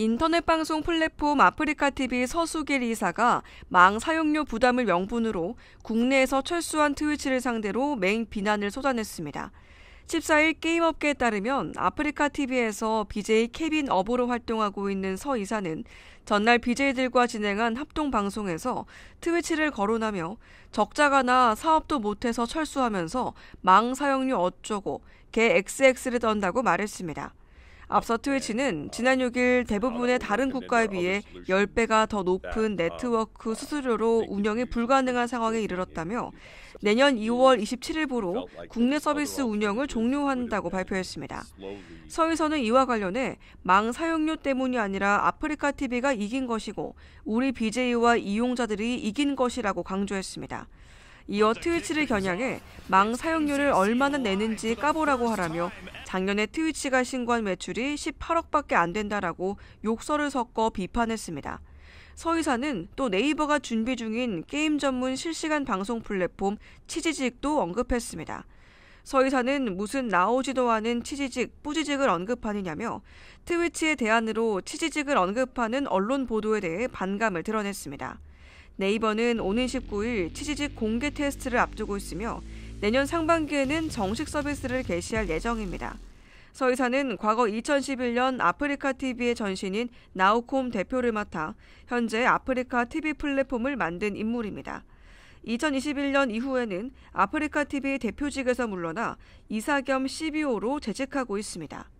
인터넷 방송 플랫폼 아프리카 TV 서수길 이사가 망 사용료 부담을 명분으로 국내에서 철수한 트위치를 상대로 맹 비난을 쏟아냈습니다. 14일 게임업계에 따르면 아프리카 TV에서 BJ 케빈 업으로 활동하고 있는 서 이사는 전날 BJ들과 진행한 합동 방송에서 트위치를 거론하며 적자가 나 사업도 못해서 철수하면서 망 사용료 어쩌고 개 XX를 던다고 말했습니다. 앞서 트위치는 지난 6일 대부분의 다른 국가에 비해 10배가 더 높은 네, 네트워크 아, 수수료로 네, 운영이 불가능한 상황에 이르렀다며 내년 2월 27일부로 음, 국내 서비스 운영을 종료한다고 발표했습니다. 서희선은 이와 관련해 망 사용료 때문이 아니라 아프리카 TV가 이긴 것이고 우리 BJ와 이용자들이 이긴 것이라고 강조했습니다. 이어 트위치를 겨냥해 아, 망 네, 사용료를 얼마나 아, 내는지 까보라고 하라며 작년에 트위치가 신고한 매출이 18억밖에 안 된다라고 욕설을 섞어 비판했습니다. 서 이사는 또 네이버가 준비 중인 게임 전문 실시간 방송 플랫폼 치지직도 언급했습니다. 서 이사는 무슨 나오지도 않은 치지직, 뿌지직을 언급하느냐며 트위치의 대안으로 치지직을 언급하는 언론 보도에 대해 반감을 드러냈습니다. 네이버는 오는 19일 치지직 공개 테스트를 앞두고 있으며 내년 상반기에는 정식 서비스를 개시할 예정입니다. 서 이사는 과거 2011년 아프리카 TV의 전신인 나우콤 대표를 맡아 현재 아프리카 TV 플랫폼을 만든 인물입니다. 2021년 이후에는 아프리카 TV 대표직에서 물러나 이사 겸 CBO로 재직하고 있습니다.